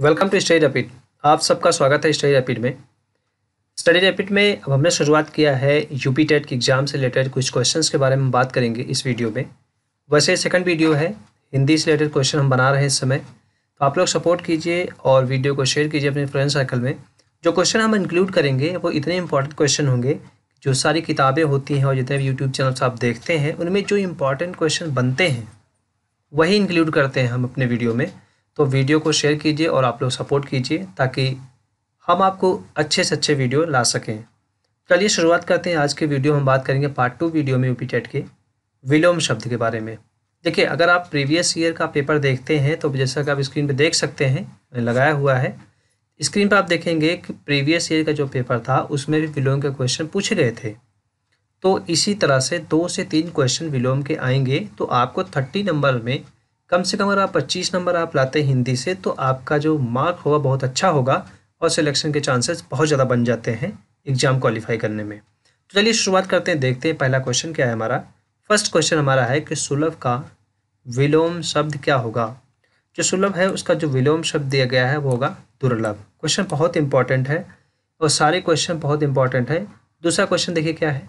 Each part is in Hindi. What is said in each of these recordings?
वेलकम टू स्टडी रैपिड आप सबका स्वागत है स्टडी रैपिड में स्टडी रैपिड में अब हमने शुरुआत किया है यूपी टेट के एग्ज़ाम से रिलेटेड कुछ क्वेश्चंस के बारे में बात करेंगे इस वीडियो में वैसे सेकंड वीडियो है हिंदी से रिलेटेड क्वेश्चन हम बना रहे हैं इस समय तो आप लोग सपोर्ट कीजिए और वीडियो को शेयर कीजिए अपने फ्रेंड सर्कल में जो क्वेश्चन हम इंक्लूड करेंगे वो इतने इंपॉर्टेंट क्वेश्चन होंगे जो सारी किताबें होती हैं और जितने भी यूट्यूब चैनल्स आप देखते हैं उनमें जो इम्पॉर्टेंट क्वेश्चन बनते हैं वही इंक्लूड करते हैं हम अपने वीडियो में तो वीडियो को शेयर कीजिए और आप लोग सपोर्ट कीजिए ताकि हम आपको अच्छे से अच्छे वीडियो ला सकें चलिए शुरुआत करते हैं आज के वीडियो हम बात करेंगे पार्ट टू वीडियो में यूपी के विलोम शब्द के बारे में देखिए अगर आप प्रीवियस ईयर का पेपर देखते हैं तो जैसा कि आप स्क्रीन पर देख सकते हैं लगाया हुआ है स्क्रीन पर आप देखेंगे कि प्रीवियस ईयर का जो पेपर था उसमें भी विलोम के क्वेश्चन पूछे गए थे तो इसी तरह से दो से तीन क्वेश्चन विलोम के आएंगे तो आपको थर्टी नंबर में कम से कम अगर आप पच्चीस नंबर आप लाते हिंदी से तो आपका जो मार्क होगा बहुत अच्छा होगा और सिलेक्शन के चांसेस बहुत ज़्यादा बन जाते हैं एग्ज़ाम क्वालिफाई करने में तो चलिए शुरुआत करते हैं देखते हैं पहला क्वेश्चन क्या है हमारा फर्स्ट क्वेश्चन हमारा है कि सुलभ का विलोम शब्द क्या होगा जो सुलभ है उसका जो विलोम शब्द दिया गया है वो होगा दुर्लभ क्वेश्चन बहुत इंपॉर्टेंट है और सारे क्वेश्चन बहुत इंपॉर्टेंट है दूसरा क्वेश्चन देखिए क्या है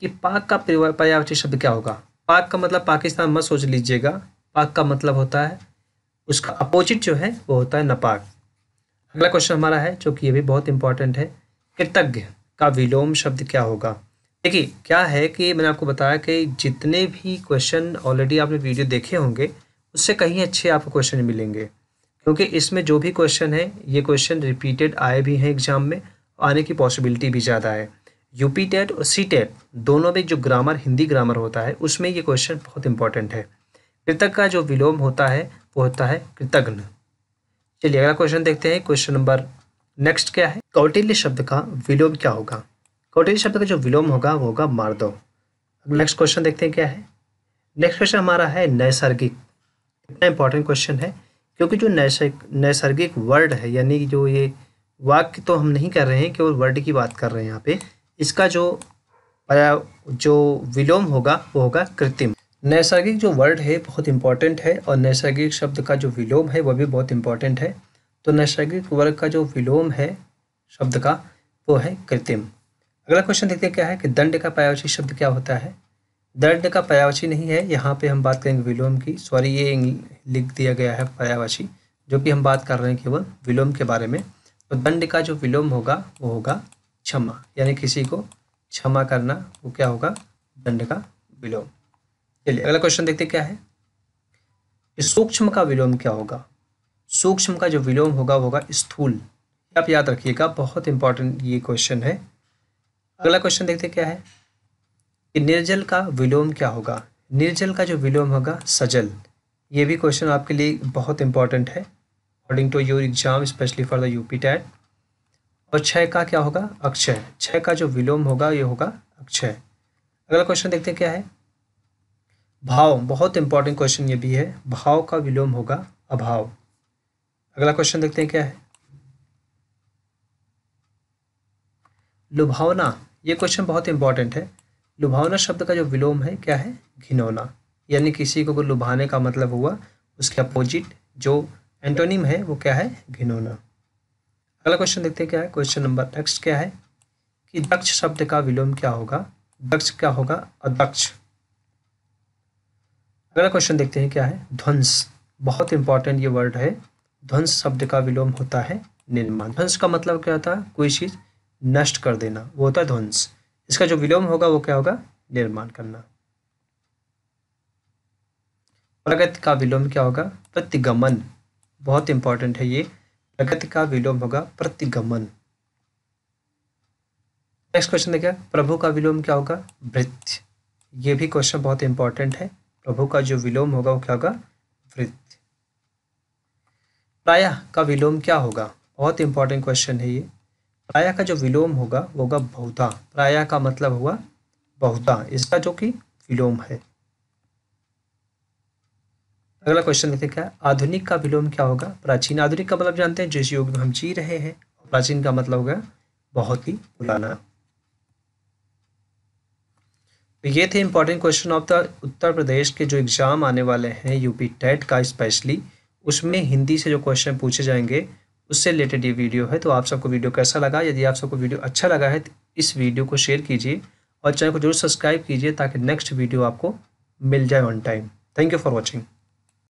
कि पाक का पर्यावरण शब्द क्या होगा पाक का मतलब पाकिस्तान मत सोच लीजिएगा पाक का मतलब होता है उसका अपोजिट जो है वो होता है नपाक अगला क्वेश्चन हमारा है जो कि ये भी बहुत इंपॉर्टेंट है कृतज्ञ का विलोम शब्द क्या होगा देखिए क्या है कि मैंने आपको बताया कि जितने भी क्वेश्चन ऑलरेडी आपने वीडियो देखे होंगे उससे कहीं अच्छे आपको क्वेश्चन मिलेंगे क्योंकि इसमें जो भी क्वेश्चन है ये क्वेश्चन रिपीटेड आए भी हैं एग्जाम में आने की पॉसिबिलिटी भी ज़्यादा है यूपी टेट और सी टेट दोनों में जो ग्रामर हिंदी ग्रामर होता है उसमें ये क्वेश्चन बहुत इंपॉर्टेंट है कृतक का जो विलोम होता है वो होता है कृतघ्न चलिए अगला क्वेश्चन देखते हैं क्वेश्चन नंबर नेक्स्ट क्या है कौटिल्य शब्द का विलोम क्या होगा कौटिल्य शब्द का जो विलोम होगा वो होगा मार्दव नेक्स्ट क्वेश्चन देखते हैं क्या है नेक्स्ट क्वेश्चन हमारा है नैसर्गिक इतना इंपॉर्टेंट क्वेश्चन है क्योंकि जो नैसर्गिक वर्ड है यानी जो ये वाक्य तो हम नहीं कर रहे हैं केवल वर्ड की बात कर रहे हैं यहाँ पे इसका जो जो विलोम होगा वो होगा कृत्रिम नैसर्गिक जो वर्ड है बहुत इंपॉर्टेंट है और नैसर्गिक शब्द का जो विलोम है वह भी बहुत इंपॉर्टेंट है तो नैसर्गिक वर्ग का जो विलोम है शब्द का वो है कृत्रिम अगला क्वेश्चन देखते हैं क्या है कि दंड का पर्यावची शब्द क्या होता है दंड का पर्यावची नहीं है यहाँ पे हम बात करेंगे विलोम की सॉरी ये लिख दिया गया है पर्यावची जो कि हम बात कर रहे हैं केवल विलोम के बारे में तो दंड का जो विलोम होगा वो होगा क्षमा यानी किसी को क्षमा करना वो क्या होगा दंड का विलोम चलिए अगला क्वेश्चन देखते क्या है सूक्ष्म का विलोम क्या होगा सूक्ष्म का जो विलोम होगा होगा स्थूल आप याद रखिएगा बहुत इंपॉर्टेंट ये क्वेश्चन है अगला क्वेश्चन देखते क्या है कि निर्जल का विलोम क्या होगा निर्जल का जो विलोम होगा सजल ये भी क्वेश्चन आपके लिए बहुत इंपॉर्टेंट है according to your exam specially for the UP TET और छय का क्या होगा अक्षय छय का जो विलोम होगा ये होगा अक्षय अगला क्वेश्चन देखते हैं क्या है भाव बहुत इंपॉर्टेंट क्वेश्चन ये भी है भाव का विलोम होगा अभाव अगला क्वेश्चन देखते हैं क्या है लुभावना ये क्वेश्चन बहुत इंपॉर्टेंट है लुभावना शब्द का जो विलोम है क्या है घिनौना यानी किसी को लुभाने का मतलब हुआ उसके अपोजिट जो एंटोनिम है वो क्या है घिनौना अगला क्वेश्चन देखते हैं क्या है क्वेश्चन नंबर नेक्स्ट क्या है कि दक्ष शब्द का विलोम क्या होगा दक्ष क्या होगा अदक्ष अगला क्वेश्चन देखते हैं क्या है ध्वंस बहुत इंपॉर्टेंट ये वर्ड है ध्वंस शब्द का विलोम होता है निर्माण ध्वंस का मतलब क्या होता है कोई चीज़ नष्ट कर देना वो होता है ध्वंस इसका जो विलोम होगा वो क्या होगा निर्माण करना प्रगति का विलोम क्या होगा प्रतिगमन बहुत इंपॉर्टेंट है ये प्रगति का विलोम होगा प्रतिगमन नेक्स्ट क्वेश्चन देखिए प्रभु का विलोम क्या होगा भृत्य ये भी क्वेश्चन बहुत इंपॉर्टेंट है प्रभु का जो विलोम होगा वो क्या होगा वृत्त प्राय का विलोम क्या होगा बहुत इंपॉर्टेंट क्वेश्चन है ये प्राय का जो विलोम होगा वो होगा बहुता प्राय का मतलब हुआ बहुता इसका जो कि विलोम है अगला क्वेश्चन देखते क्या आधुनिक का विलोम क्या होगा प्राचीन आधुनिक का मतलब जानते हैं जिस युग में हम जी रहे हैं प्राचीन का मतलब होगा बहुत ही पुराना तो ये थे important question of the Uttar Pradesh के जो एग्ज़ाम आने वाले हैं यूपी टेट का स्पेशली उसमें हिंदी से जो क्वेश्चन पूछे जाएंगे उससे रिलेटेड ये वीडियो है तो आप सबको वीडियो कैसा लगा यदि आप सबको वीडियो अच्छा लगा है तो इस वीडियो को शेयर कीजिए और चैनल को जरूर सब्सक्राइब कीजिए ताकि नेक्स्ट वीडियो आपको मिल जाए on time thank you for watching